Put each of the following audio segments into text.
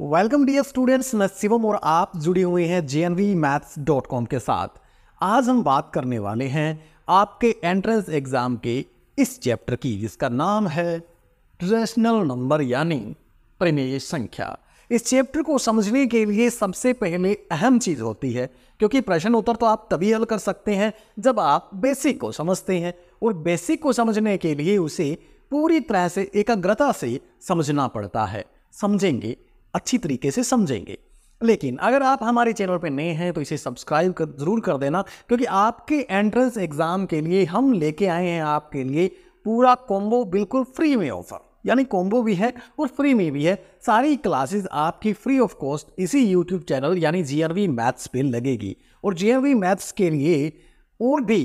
welcome dear students मैं शिवम और आप जुड़े हुए हैं जे मैथ्स डॉट कॉम के साथ आज हम बात करने वाले हैं आपके एंट्रेंस एग्ज़ाम के इस चैप्टर की जिसका नाम है रेशनल नंबर यानी प्रमेय संख्या इस चैप्टर को समझने के लिए सबसे पहले अहम चीज़ होती है क्योंकि प्रश्न उत्तर तो आप तभी हल कर सकते हैं जब आप बेसिक को समझते हैं और बेसिक को समझने के लिए उसे पूरी तरह से एकाग्रता से समझना पड़ता है समझेंगे अच्छी तरीके से समझेंगे लेकिन अगर आप हमारे चैनल पर नए हैं तो इसे सब्सक्राइब कर ज़रूर कर देना क्योंकि आपके एंट्रेंस एग्ज़ाम के लिए हम लेके आए हैं आपके लिए पूरा कॉम्बो बिल्कुल फ्री में ऑफर यानी कॉम्बो भी है और फ्री में भी है सारी क्लासेस आपकी फ्री ऑफ कॉस्ट इसी यूट्यूब चैनल यानी जी मैथ्स पे लगेगी और जी मैथ्स के लिए और भी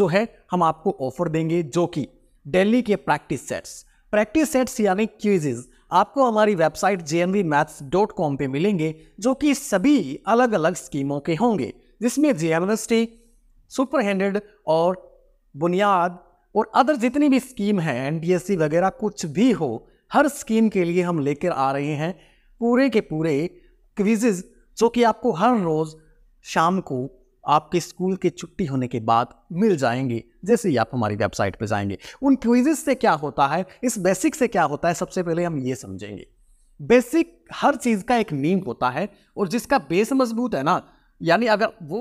जो है हम आपको ऑफर देंगे जो कि डेली के प्रैक्टिस सेट्स प्रैक्टिस सेट्स यानी क्यूजेज़ आपको हमारी वेबसाइट जे एन पे मिलेंगे जो कि सभी अलग अलग स्कीमों के होंगे जिसमें जे सुपर हैंडेड और बुनियाद और अदर जितनी भी स्कीम है सी वगैरह कुछ भी हो हर स्कीम के लिए हम लेकर आ रहे हैं पूरे के पूरे क्विजेज जो कि आपको हर रोज़ शाम को आपके स्कूल के छुट्टी होने के बाद मिल जाएंगे जैसे ही आप हमारी वेबसाइट पर जाएंगे उन क्विजेस से क्या होता है इस बेसिक से क्या होता है सबसे पहले हम ये समझेंगे बेसिक हर चीज़ का एक नीम होता है और जिसका बेस मजबूत है ना यानी अगर वो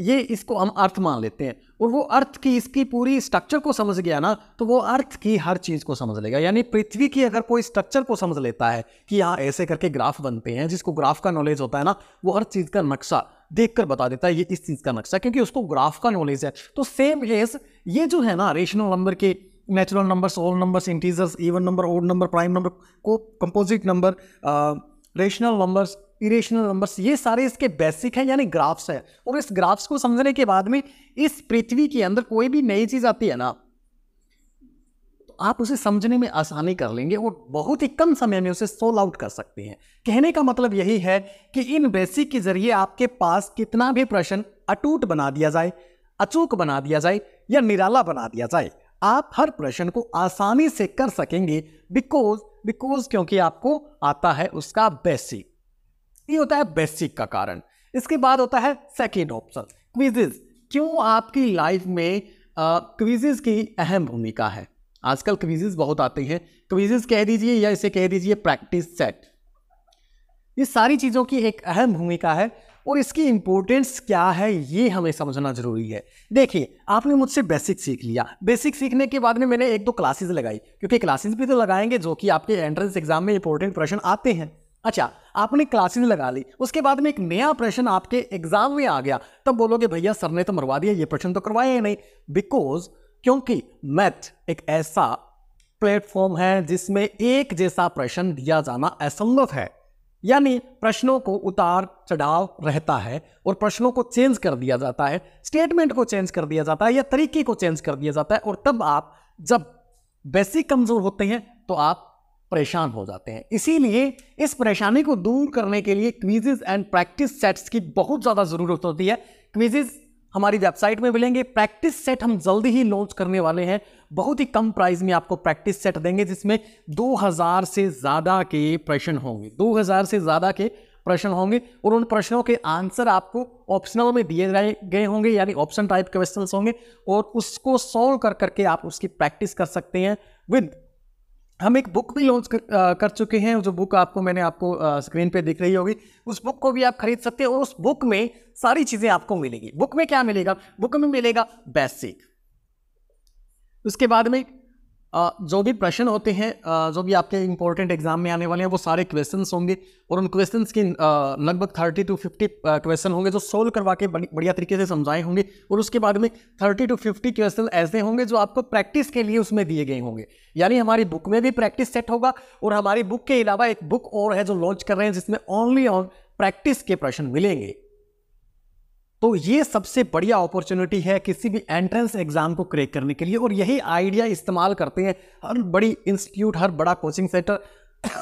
ये इसको हम अर्थ मान लेते हैं और वो अर्थ की इसकी पूरी स्ट्रक्चर को समझ गया ना तो वो अर्थ की हर चीज़ को समझ लेगा यानी पृथ्वी की अगर कोई स्ट्रक्चर को समझ लेता है कि यहाँ ऐसे करके ग्राफ बनते हैं जिसको ग्राफ का नॉलेज होता है ना वो हर चीज़ का नक्शा देख कर बता देता है ये इस चीज़ का नक्शा क्योंकि उसको ग्राफ का नॉलेज है तो सेम एज ये जो है ना रेशनल नंबर के natural numbers all numbers integers even number old number prime number को composite number rational numbers irrational numbers ये सारे इसके बेसिक हैं यानी ग्राफ्स हैं और इस ग्राफ्स को समझने के बाद में इस पृथ्वी के अंदर कोई भी नई चीज़ आती है ना तो आप उसे समझने में आसानी कर लेंगे और बहुत ही कम समय में उसे सोल आउट कर सकते हैं कहने का मतलब यही है कि इन बेसिक के जरिए आपके पास कितना भी प्रश्न अटूट बना दिया जाए अचूक बना दिया जाए या निराला बना दिया जाए आप हर प्रश्न को आसानी से कर सकेंगे बिकॉज बिकॉज क्योंकि आपको आता है उसका बेसिक ये होता है बेसिक का कारण इसके बाद होता है सेकेंड ऑप्शन क्विजेज क्यों आपकी लाइफ में क्विजेज की अहम भूमिका है आजकल क्विजेज बहुत आते हैं क्विजेज कह दीजिए या इसे कह दीजिए प्रैक्टिस सेट ये सारी चीज़ों की एक अहम भूमिका है और इसकी इम्पोर्टेंस क्या है ये हमें समझना ज़रूरी है देखिए आपने मुझसे बेसिक सीख लिया बेसिक सीखने के बाद में मैंने एक दो क्लासेस लगाई क्योंकि क्लासेस भी तो लगाएंगे जो कि आपके एंट्रेंस एग्जाम में इंपॉर्टेंट प्रश्न आते हैं अच्छा आपने क्लासेस लगा ली उसके बाद में एक नया प्रश्न आपके एग्जाम में आ गया तब बोलोगे भैया सर ने तो मरवा दिया ये प्रश्न तो करवाया ही नहीं बिकॉज क्योंकि मैथ एक ऐसा प्लेटफॉर्म है जिसमें एक जैसा प्रश्न दिया जाना असंभव है यानी प्रश्नों को उतार चढ़ाव रहता है और प्रश्नों को चेंज कर दिया जाता है स्टेटमेंट को चेंज कर दिया जाता है या तरीके को चेंज कर दिया जाता है और तब आप जब बेसिक कमज़ोर होते हैं तो आप परेशान हो जाते हैं इसीलिए इस परेशानी को दूर करने के लिए क्विजेज एंड प्रैक्टिस सेट्स की बहुत ज़्यादा ज़रूरत होती है क्विजेज हमारी वेबसाइट में मिलेंगे प्रैक्टिस सेट हम जल्दी ही लॉन्च करने वाले हैं बहुत ही कम प्राइस में आपको प्रैक्टिस सेट देंगे जिसमें 2000 से ज़्यादा के प्रश्न होंगे 2000 से ज़्यादा के प्रश्न होंगे और उन प्रश्नों के आंसर आपको ऑप्शनल में दिए गए होंगे यानी ऑप्शन टाइप क्वेश्चन होंगे और उसको सॉल्व कर करके आप उसकी प्रैक्टिस कर सकते हैं विद हम एक बुक भी लॉन्च कर, कर चुके हैं जो बुक आपको मैंने आपको स्क्रीन पे दिख रही होगी उस बुक को भी आप खरीद सकते हैं और उस बुक में सारी चीज़ें आपको मिलेगी बुक में क्या मिलेगा बुक में मिलेगा बेसिक उसके बाद में जो भी प्रश्न होते हैं जो भी आपके इंपॉर्टेंट एग्जाम में आने वाले हैं वो सारे क्वेश्चंस होंगे और उन क्वेश्चंस के लगभग थर्टी टू फिफ्टी क्वेश्चन होंगे जो सोल्व करवा के बढ़िया तरीके से समझाए होंगे और उसके बाद में थर्टी टू फिफ्टी क्वेश्चन ऐसे होंगे जो आपको प्रैक्टिस के लिए उसमें दिए गए होंगे यानी हमारी बुक में भी प्रैक्टिस सेट होगा और हमारी बुक के अलावा एक बुक और है जो लॉन्च कर रहे हैं जिसमें ओनली ऑन प्रैक्टिस के प्रश्न मिलेंगे तो ये सबसे बढ़िया अपॉर्चुनिटी है किसी भी एंट्रेंस एग्जाम को क्रैक करने के लिए और यही आइडिया इस्तेमाल करते हैं हर बड़ी इंस्टीट्यूट हर बड़ा कोचिंग सेंटर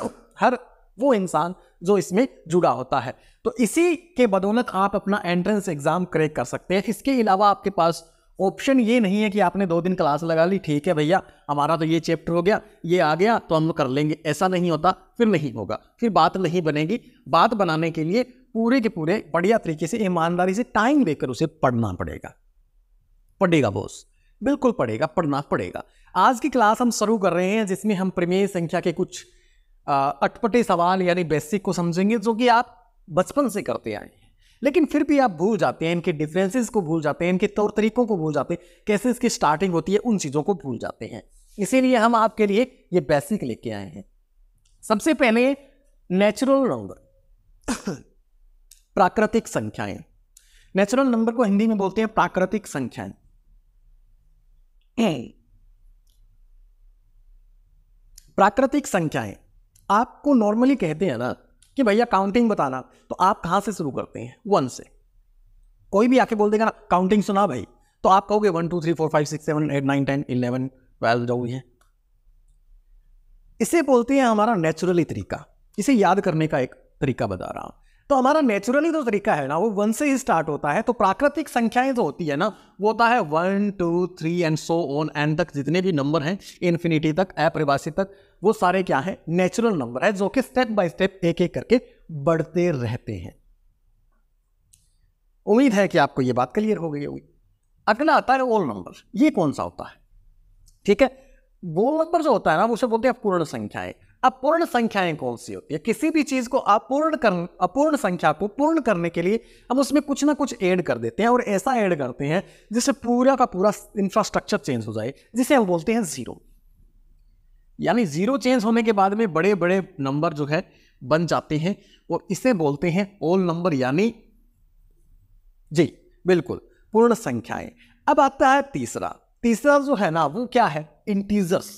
हर वो इंसान जो इसमें जुड़ा होता है तो इसी के बदौलत आप अपना एंट्रेंस एग्ज़ाम क्रैक कर सकते हैं इसके अलावा आपके पास ऑप्शन ये नहीं है कि आपने दो दिन क्लास लगा ली ठीक है भैया हमारा तो ये चैप्टर हो गया ये आ गया तो हम कर लेंगे ऐसा नहीं होता फिर नहीं होगा फिर बात नहीं बनेगी बात बनाने के लिए पूरे के पूरे बढ़िया तरीके से ईमानदारी से टाइम देकर उसे पढ़ना पड़ेगा पढ़ेगा बोस बिल्कुल पढ़ेगा पढ़ना पड़ेगा आज की क्लास हम शुरू कर रहे हैं जिसमें हम प्रमेय संख्या के कुछ अटपटे सवाल यानी बेसिक को समझेंगे जो कि आप बचपन से करते आए हैं लेकिन फिर भी आप भूल जाते हैं इनके डिफरेंसेस को भूल जाते हैं इनके तौर तरीकों को भूल जाते हैं कैसे इसकी स्टार्टिंग होती है उन चीज़ों को भूल जाते हैं इसीलिए हम आपके लिए ये बेसिक लेके आए हैं सबसे पहले नेचुरल नंबर प्राकृतिक संख्याएं नेचुरल नंबर को हिंदी में बोलते हैं प्राकृतिक संख्याएं प्राकृतिक संख्याएं आपको नॉर्मली कहते हैं ना कि भैया काउंटिंग बताना तो आप कहां से शुरू करते हैं वन से कोई भी आके बोल देगा ना काउंटिंग सुना भाई तो आप कहोगे one two three four five six seven eight nine ten eleven twelve जो भी है इसे बोलते हैं हमारा नेचुरली तरीका इसे याद करने का एक तरीका बता रहा हूं तो हमारा नेचुरली जो तो तरीका है ना वो वन से ही स्टार्ट होता है तो प्राकृतिक संख्याएं जो होती है ना वो होता है one two three and so on end तक जितने भी नंबर हैं इन्फिनिटी तक अपरिभाषी तक वो सारे क्या है नेचुरल नंबर है जो कि स्टेप बाय स्टेप एक एक करके बढ़ते रहते हैं उम्मीद है कि आपको ये बात क्लियर हो गई होगी अगला आता है ओल नंबर ये कौन सा होता है ठीक है वो नंबर जो होता है ना उसे बोलते हैं पूर्ण संख्याएं अपूर्ण संख्याएं कौन सी होती है किसी भी चीज को अपूर्ण कर अपूर्ण संख्या को पूर्ण करने के लिए हम उसमें कुछ ना कुछ ऐड कर देते हैं और ऐसा ऐड करते हैं जिससे पूरा का पूरा इंफ्रास्ट्रक्चर चेंज हो जाए जिसे हम बोलते हैं जीरो यानी जीरो चेंज होने के बाद में बड़े बड़े नंबर जो है बन जाते हैं और इसे बोलते हैं ओल नंबर यानी जी बिल्कुल पूर्ण संख्याएं अब आता है तीसरा तीसरा जो है ना वो क्या है इंटीजर्स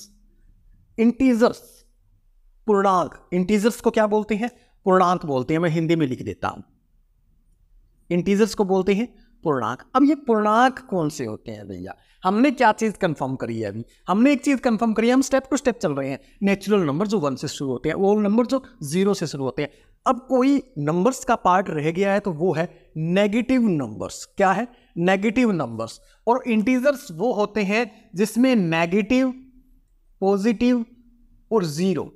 इंटीजर्स पूर्णांक इंटीजर्स को क्या बोलते हैं पूर्णांक बोलते हैं मैं हिंदी में लिख देता हूँ इंटीजर्स को बोलते हैं पूर्णांक अब ये पूर्णांक कौन से होते हैं भैया हमने क्या चीज़ कंफर्म करी है अभी हमने एक चीज़ कंफर्म करी है हम स्टेप टू स्टेप चल रहे हैं नेचुरल नंबर जो वन से शुरू होते हैं वो नंबर जो जीरो से शुरू होते हैं अब कोई नंबर्स का पार्ट रह गया है तो वो है नेगेटिव नंबर्स क्या है नेगेटिव नंबर्स और इंटीजर्स वो होते हैं जिसमें नेगेटिव पॉजिटिव और ज़ीरो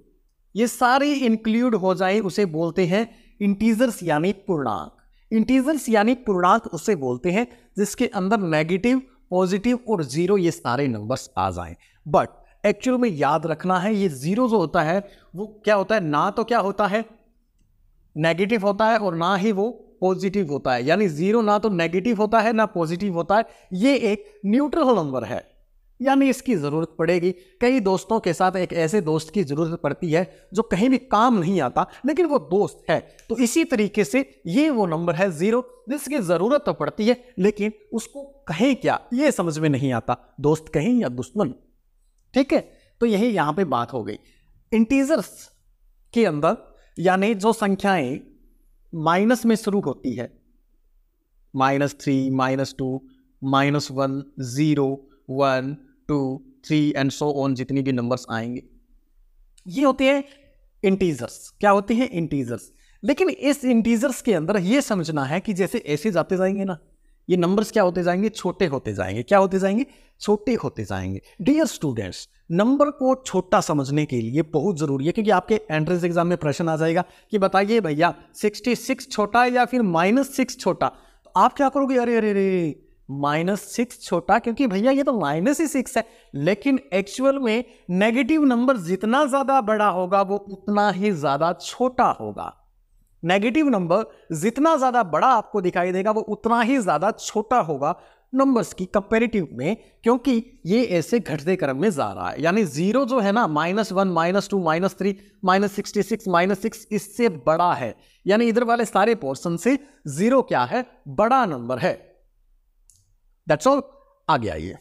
ये सारे इंक्लूड हो जाए उसे बोलते हैं इंटीजर्स यानी पूर्णांक इंटीजर्स यानी पूर्णांक उसे बोलते हैं जिसके अंदर नेगेटिव पॉजिटिव और ज़ीरो ये सारे नंबर्स आ जाएं बट एक्चुअल में याद रखना है ये ज़ीरो जो होता है वो क्या होता है ना तो क्या होता है नेगेटिव होता है और ना ही वो पॉजिटिव होता है यानी ज़ीरो ना तो नेगेटिव होता है ना पॉजिटिव होता है ये एक न्यूट्रल नंबर है यानी इसकी ज़रूरत पड़ेगी कई दोस्तों के साथ एक ऐसे दोस्त की ज़रूरत पड़ती है जो कहीं भी काम नहीं आता लेकिन वो दोस्त है तो इसी तरीके से ये वो नंबर है ज़ीरो जिसकी ज़रूरत तो पड़ती है लेकिन उसको कहें क्या ये समझ में नहीं आता दोस्त कहें या दुश्मन ठीक है तो यही यहाँ पे बात हो गई इंटीजर्स के अंदर यानी जो संख्याएं माइनस में शुरू होती है minus three minus two minus one zero one two three and so on जितनी भी नंबर्स आएंगे ये होते हैं इंटीजर्स क्या होते हैं इंटीजर्स लेकिन इस इंटीजर्स के अंदर ये समझना है कि जैसे ऐसे जाते जाएंगे ना ये नंबर्स क्या होते जाएंगे छोटे होते जाएंगे क्या होते जाएंगे छोटे होते जाएंगे डियर स्टूडेंट्स नंबर को छोटा समझने के लिए बहुत ज़रूरी है क्योंकि आपके एंट्रेंस एग्जाम में प्रश्न आ जाएगा कि बताइए भैया 66 छोटा है या फिर माइनस सिक्स छोटा तो आप क्या करोगे अरे अरे अरे माइनस सिक्स छोटा क्योंकि भैया ये तो माइनस ही सिक्स है लेकिन एक्चुअल में नेगेटिव नंबर जितना ज़्यादा बड़ा होगा वो उतना ही ज़्यादा छोटा होगा नेगेटिव नंबर जितना ज़्यादा बड़ा आपको दिखाई देगा वो उतना ही ज़्यादा छोटा होगा नंबर्स की कंपेरेटिव में क्योंकि ये ऐसे घटते क्रम में जा रहा है यानी जीरो जो है ना minus one minus two minus three minus sixty six minus six इससे बड़ा है यानी इधर वाले सारे पोर्सन से जीरो क्या है बड़ा नंबर है दैट्स ऑल आगे आइए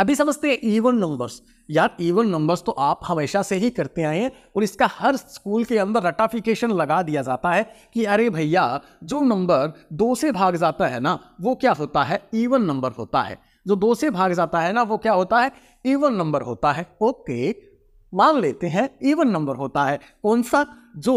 अभी समझते हैं इवन e नंबर्स यार इवन e नंबर्स तो आप हमेशा से ही करते आए हैं और इसका हर स्कूल के अंदर रटाफिकेशन लगा दिया जाता है कि अरे भैया जो नंबर दो से भाग जाता है ना वो क्या होता है इवन e नंबर होता है जो दो से भाग जाता है ना वो क्या होता है इवन नंबर होता है ओके मान लेते हैं इवन नंबर होता है कौन सा जो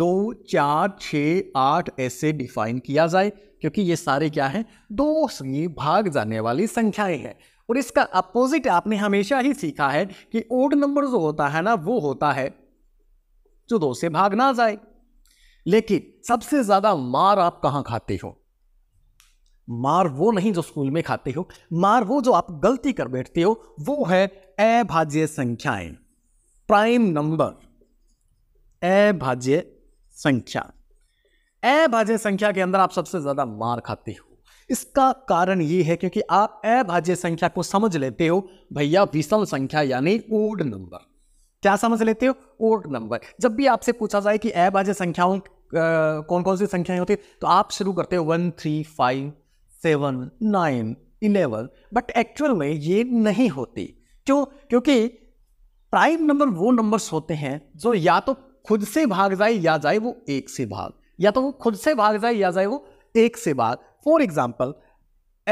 दो चार छ आठ ऐसे डिफाइन किया जाए क्योंकि ये सारे क्या है दो से भाग जाने वाली संख्याएं हैं और इसका अपोजिट आपने हमेशा ही सीखा है कि ओड नंबर जो होता है ना वो होता है जो दो से भाग ना जाए लेकिन सबसे ज्यादा मार आप कहाँ खाते हो मार वो नहीं जो स्कूल में खाते हो मार वो जो आप गलती कर बैठते हो वो है अभाज्य संख्याएं प्राइम नंबर अभाज्य संख्या अभाज्य संख्या के अंदर आप सबसे ज़्यादा मार खाते हो इसका कारण ये है क्योंकि आप अभाज्य संख्या को समझ लेते हो भैया विषम संख्या यानी ओड नंबर क्या समझ लेते हो ओड नंबर जब भी आपसे पूछा जाए कि अभाज्य संख्याओं कौन कौन सी संख्याएं होती तो आप शुरू करते हो one three five seven nine eleven but actual में ये नहीं होती क्यों क्योंकि प्राइम नंबर वो नंबर्स होते हैं जो या तो खुद से भाग जाए या जाए वो एक से भाग या तो वो खुद से भाग जाए या जाए वो एक से भाग फॉर एग्जाम्पल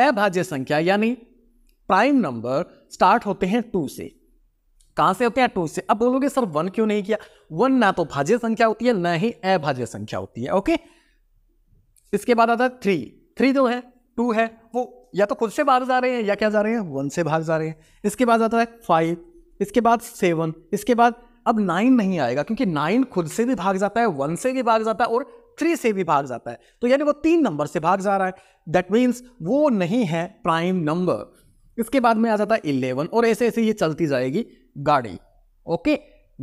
अभाज्य संख्या यानी प्राइम नंबर स्टार्ट होते हैं टू से कहाँ से होते हैं टू से अब बोलोगे सर वन क्यों नहीं किया वन ना तो भाज्य संख्या होती है ना ही अभाज्य संख्या होती है ओके इसके बाद आता है थ्री थ्री जो है टू है वो या तो खुद से भाग जा रहे हैं या क्या जा रहे हैं वन से भाग जा रहे हैं इसके बाद आता है फाइव इसके बाद सेवन इसके बाद अब नाइन नहीं आएगा क्योंकि नाइन खुद से भी भाग जाता है वन से भी भाग जाता है और थ्री से भी भाग जाता है तो यानी वो तीन नंबर से भाग जा रहा है दैट मीन्स वो नहीं है प्राइम नंबर इसके बाद में आ जाता है इलेवन और ऐसे ऐसे ये चलती जाएगी गाड़ी ओके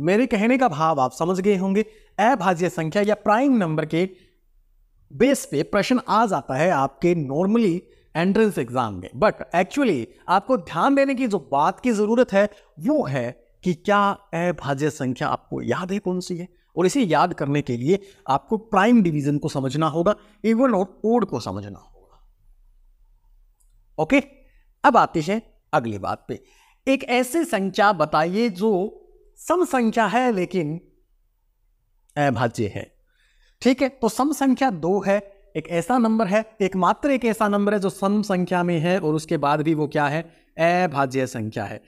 मेरे कहने का भाव आप समझ गए होंगे अभाज्य संख्या या प्राइम नंबर के बेस पे प्रश्न आ जाता है आपके नॉर्मली एंट्रेंस एग्जाम में बट एक्चुअली आपको ध्यान देने की जो बात की ज़रूरत है वो है कि क्या अभाज्य संख्या आपको याद है कौन सी है और इसे याद करने के लिए आपको प्राइम डिवीजन को समझना होगा इवन और ओड को समझना होगा ओके अब आते हैं अगली बात पे एक ऐसे संख्या बताइए जो सम संख्या है लेकिन अभाज्य है ठीक है तो सम संख्या दो है एक ऐसा नंबर है एकमात्र एक ऐसा नंबर है जो सम संख्या में है और उसके बाद भी वो क्या है अभाज्य संख्या है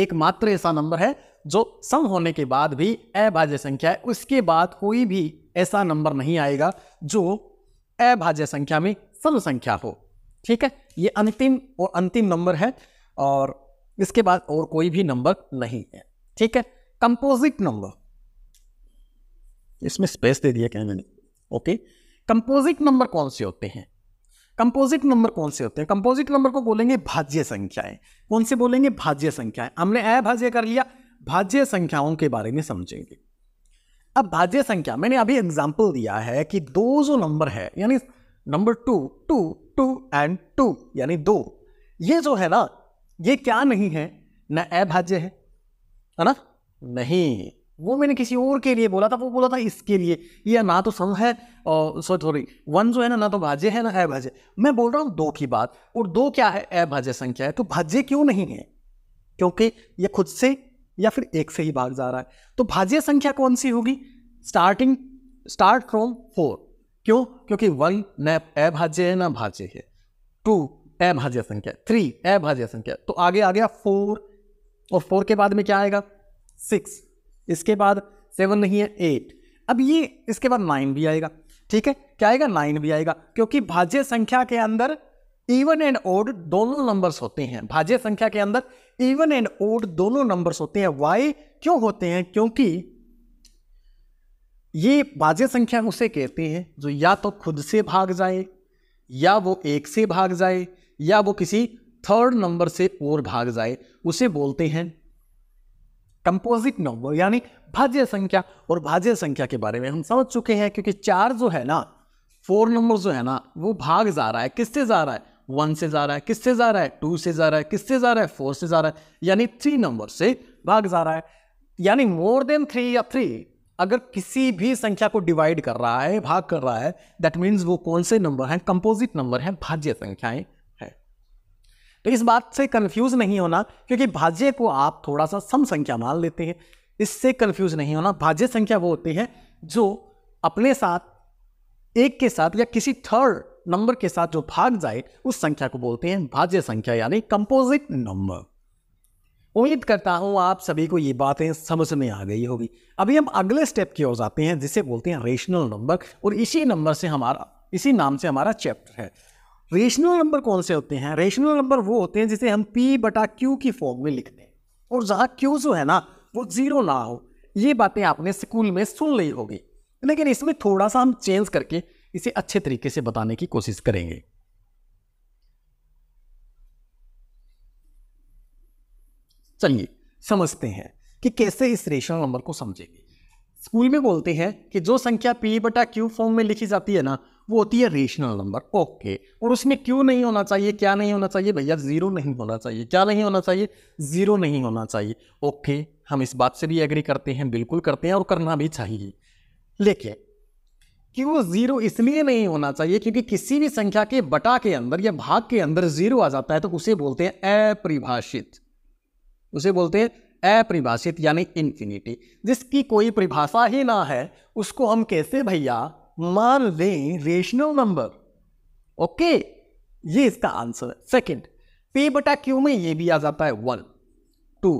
एकमात्र ऐसा नंबर है जो सम होने के बाद भी अभाज्य संख्या है उसके बाद कोई भी ऐसा नंबर नहीं आएगा जो अभाज्य संख्या में सम संख्या हो ठीक है ये अंतिम और अंतिम नंबर है और इसके बाद और कोई भी नंबर नहीं है ठीक है कंपोजिट नंबर इसमें स्पेस दे दिया क्या मैंने ओके कंपोजिट नंबर कौन से होते हैं कंपोजिट नंबर कौन से होते हैं कंपोजिट नंबर को बोलेंगे भाज्य संख्याएं कौन से बोलेंगे भाज्य संख्याएं हमने अभाज्य कर लिया भाज्य संख्याओं के बारे में समझेंगे अब भाज्य संख्या मैंने अभी एग्जाम्पल दिया है कि दो जो नंबर है यानी number two two two and two यानी दो ये जो है ना ये क्या नहीं है न अभाज्य है ना नहीं वो मैंने किसी और के लिए बोला था वो बोला था इसके लिए ये ना तो सम है और सॉरी सॉरी वन जो है ना ना तो भाज्य है ना अभाज्य मैं बोल रहा हूँ दो की बात और दो क्या है अभाज्य संख्या है तो भाज्य क्यों नहीं है क्योंकि ये खुद से या फिर एक से ही भाग जा रहा है तो भाज्य संख्या कौन सी होगी स्टार्टिंग स्टार्ट फ्रॉम फोर क्यों क्योंकि वन न अभाज्य है ना भाज्य है टू अभाज्य संख्या थ्री अभाज्य संख्या तो आगे आ गया फोर और फोर के बाद में क्या आएगा सिक्स इसके बाद सेवन नहीं है एट अब ये इसके बाद नाइन भी आएगा ठीक है क्या आएगा नाइन भी आएगा क्योंकि भाज्य संख्या के अंदर इवन एंड ओड दोनों नंबर्स होते हैं भाज्य संख्या के अंदर इवन एंड ओड दोनों नंबर्स होते हैं वाई क्यों होते हैं क्योंकि ये भाज्य संख्या उसे कहते हैं जो या तो खुद से भाग जाए या वो एक से भाग जाए या वो किसी थर्ड नंबर से और भाग जाए उसे बोलते हैं कंपोजिट नंबर यानी भाज्य संख्या और भाज्य संख्या के बारे में हम समझ चुके हैं क्योंकि चार जो है ना फोर नंबर जो है ना वो भाग जा रहा है किससे जा रहा है वन से जा रहा है किससे जा रहा है टू से जा रहा है किससे जा रहा है फोर से जा रहा है यानी थ्री नंबर से भाग जा रहा है यानी मोर देन थ्री या थ्री अगर किसी भी संख्या को डिवाइड कर रहा है भाग कर रहा है दैट मीन्स वो कौन से नंबर हैं कंपोजिट नंबर हैं भाज्य संख्याएं है, तो इस बात से कन्फ्यूज नहीं होना क्योंकि भाज्य को आप थोड़ा सा सम संख्या मान लेते हैं इससे कन्फ्यूज नहीं होना भाज्य संख्या वो होती है जो अपने साथ एक के साथ या किसी थर्ड नंबर के साथ जो भाग जाए उस संख्या को बोलते हैं भाज्य संख्या यानी कंपोजिट नंबर उम्मीद करता हूँ आप सभी को ये बातें समझ में आ गई होगी अभी हम अगले स्टेप की ओर जाते हैं जिसे बोलते हैं रेशनल नंबर और इसी नंबर से हमारा इसी नाम से हमारा चैप्टर है रेशनल नंबर कौन से होते हैं रेशनल नंबर वो होते हैं जिसे हम पी बटा क्यू की फॉर्म में लिखते हैं और जहाँ क्यू जो है ना वो जीरो ना हो ये बातें आपने स्कूल में सुन ली होगी लेकिन इसमें थोड़ा सा हम चेंज करके इसे अच्छे तरीके से बताने की कोशिश करेंगे चलिए समझते हैं कि कैसे इस रेशनल नंबर को समझेंगे स्कूल में बोलते हैं कि जो संख्या पी बटा क्यू फॉर्म में लिखी जाती है ना वो होती है रेशनल नंबर ओके और उसमें क्यों नहीं होना चाहिए क्या नहीं होना चाहिए भैया ज़ीरो नहीं होना चाहिए क्या नहीं होना चाहिए ज़ीरो नहीं होना चाहिए ओके हम इस बात से भी एग्री करते हैं बिल्कुल करते हैं और करना भी चाहिए लेकिन क्यों ज़ीरो इसलिए नहीं होना चाहिए क्योंकि किसी भी संख्या के बटा के अंदर या भाग के अंदर ज़ीरो आ जाता है तो उसे बोलते हैं अपरिभाषित उसे बोलते हैं अपरिभाषित यानी इन्फिनिटी जिसकी कोई परिभाषा ही ना है उसको हम कैसे भैया मान लें रेशनल नंबर ओके ये इसका आंसर है सेकेंड पे बटा क्यू में ये भी आ जाता है वन टू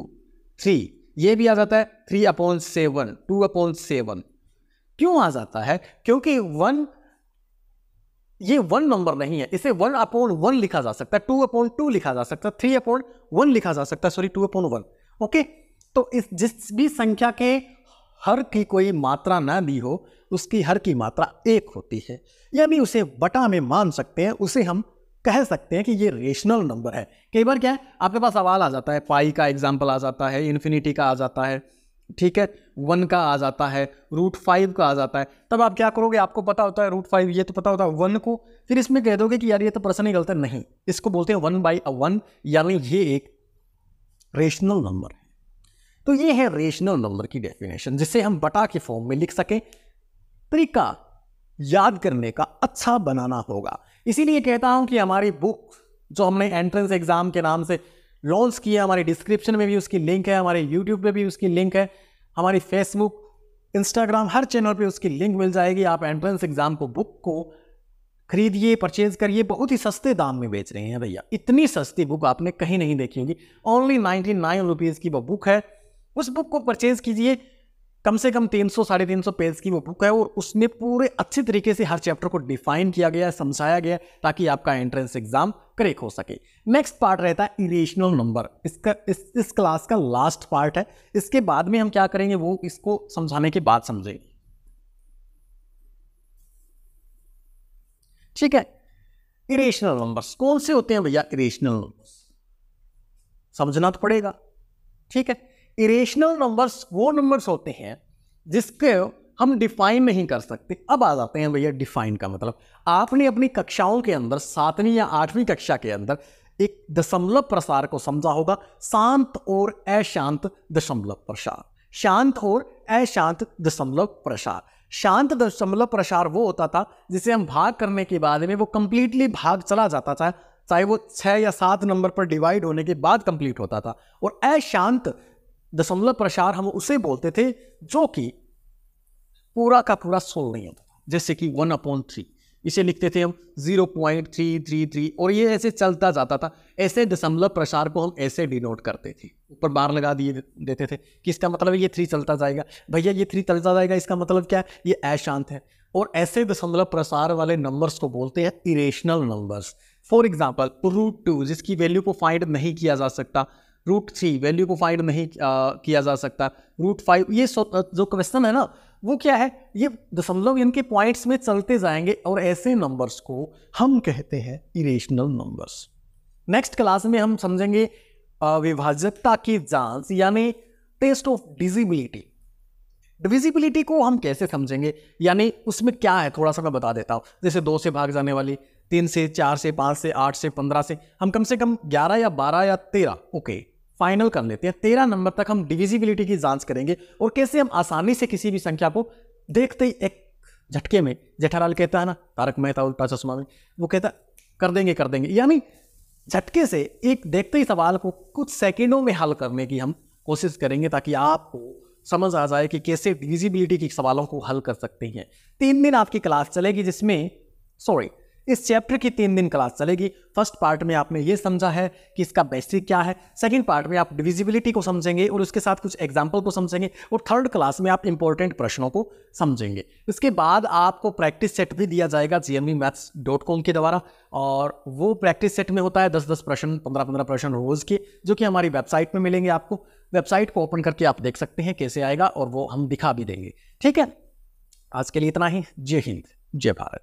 थ्री ये भी आ जाता है three upon seven two upon seven क्यों आ जाता है क्योंकि वन ये वन नंबर नहीं है इसे वन अपॉन वन लिखा जा सकता है टू अपॉन टू लिखा जा सकता है थ्री अपॉन वन लिखा जा सकता है sorry two upon one okay तो इस जिस भी संख्या के हर की कोई मात्रा ना दी हो उसकी हर की मात्रा एक होती है यानी उसे बटा में मान सकते हैं उसे हम कह सकते हैं कि ये रेशनल नंबर है कई बार क्या है आपके पास सवाल आ जाता है पाई का एग्जाम्पल आ जाता है इन्फिनिटी का आ जाता है ठीक है वन का आ जाता है रूट फाइव का आ जाता है तब आप क्या करोगे आपको पता होता है रूट फाइव ये तो पता होता है वन को फिर इसमें कह दोगे कि यार ये तो प्रश्न ही गलत है नहीं इसको बोलते हैं वन बाई अ वन यानी ये एक रेशनल नंबर है तो ये है रेशनल नंबर की डेफिनेशन जिसे हम बटा के फॉर्म में लिख सकें तरीका याद करने का अच्छा बनाना होगा इसीलिए कहता हूं कि हमारी बुक जो हमने एंट्रेंस एग्ज़ाम के नाम से लॉन्च की है हमारे डिस्क्रिप्शन में भी उसकी लिंक है हमारे यूट्यूब पे भी उसकी लिंक है हमारी फेसबुक इंस्टाग्राम हर चैनल पे उसकी लिंक मिल जाएगी आप एंट्रेंस एग्ज़ाम को बुक को खरीदिए परचेज करिए बहुत ही सस्ते दाम में बेच रहे हैं भैया इतनी सस्ती बुक आपने कहीं नहीं देखी होगी ओनली नाइन्टी नाइन रुपीज़ की वो बुक है उस बुक को परचेज़ कीजिए कम से कम तीन सौ साढ़े तीन सौ पेज की वो बुक है और उसमें पूरे अच्छे तरीके से हर चैप्टर को डिफाइन किया गया है समझाया गया है ताकि आपका एंट्रेंस एग्जाम क्रेक हो सके नेक्स्ट पार्ट रहता है इरेशनल नंबर इसका इस इस क्लास का लास्ट पार्ट है इसके बाद में हम क्या करेंगे वो इसको समझाने के बाद समझेंगे ठीक है इरेशनल नंबर्स कौन से होते हैं भैया इरेशनल नंबर्स समझना तो पड़ेगा ठीक है इरेशनल नंबर्स वो नंबर्स होते हैं जिसके हम डिफाइन नहीं कर सकते अब आ जाते हैं भैया डिफाइन का मतलब आपने अपनी कक्षाओं के अंदर सातवीं या आठवीं कक्षा के अंदर एक दशमलव प्रसार को समझा होगा शांत और अशांत दशमलव प्रसार शांत और अशांत दशमलव प्रसार शांत दशमलव प्रसार वो होता था जिसे हम भाग करने के बाद में वो कंप्लीटली भाग चला जाता था चाहे वो छः या सात नंबर पर डिवाइड होने के बाद कंप्लीट होता था और अशांत दशमलव प्रसार हम उसे बोलते थे जो कि पूरा का पूरा सोल नहीं होता जैसे कि वन अपॉइंट थ्री इसे लिखते थे हम zero point three three three और ये ऐसे चलता जाता था ऐसे दशमलव प्रसार को हम ऐसे डिनोट करते थे ऊपर बार लगा दिए देते थे कि इसका मतलब ये थ्री चलता जाएगा भैया ये थ्री चलता जाएगा इसका मतलब क्या है ये अशांत है और ऐसे दशमलव प्रसार वाले नंबर्स को बोलते हैं irrational numbers for example root two जिसकी वैल्यू को फाइंड नहीं किया जा सकता रूट थ्री वैल्यू को फाइंड नहीं आ, किया जा सकता रूट फाइव ये जो क्वेश्चन है ना वो क्या है ये दशमलव इनके पॉइंट्स में चलते जाएंगे और ऐसे नंबर्स को हम कहते हैं इरेशनल नंबर्स नेक्स्ट क्लास में हम समझेंगे विभाजकता की जांच यानी टेस्ट ऑफ डिजिबिलिटी डिविजिबिलिटी को हम कैसे समझेंगे यानी उसमें क्या है थोड़ा सा मैं बता देता हूँ जैसे दो से भाग जाने वाली तीन से चार से पाँच से आठ से पंद्रह से हम कम से कम ग्यारह या बारह या तेरह ओके फाइनल कर लेते हैं तेरह नंबर तक हम डिविजिबिलिटी की जांच करेंगे और कैसे हम आसानी से किसी भी संख्या को देखते ही एक झटके में जेठालाल कहता है ना तारक मेहता उल्टा चश्मा में वो कहता कर देंगे कर देंगे यानी झटके से एक देखते ही सवाल को कुछ सेकेंडों में हल करने की हम कोशिश करेंगे ताकि आपको समझ आ जाए कि कैसे डिविजिबिलिटी के सवालों को हल कर सकते हैं तीन दिन आपकी क्लास चलेगी जिसमें सॉरी इस चैप्टर की तीन दिन क्लास चलेगी फर्स्ट पार्ट में आपने ये समझा है कि इसका बेसिक क्या है सेकंड पार्ट में आप डिविजिबिलिटी को समझेंगे और उसके साथ कुछ एग्जाम्पल को समझेंगे और थर्ड क्लास में आप इंपॉर्टेंट प्रश्नों को समझेंगे इसके बाद आपको प्रैक्टिस सेट भी दिया जाएगा जी के द्वारा और वो प्रैक्टिस सेट में होता है दस दस प्रश्न पंद्रह पंद्रह प्रश्न रोज़ के जो कि हमारी वेबसाइट पर मिलेंगे आपको वेबसाइट को ओपन करके आप देख सकते हैं कैसे आएगा और वो हम दिखा भी देंगे ठीक है आज के लिए इतना ही जय हिंद जय भारत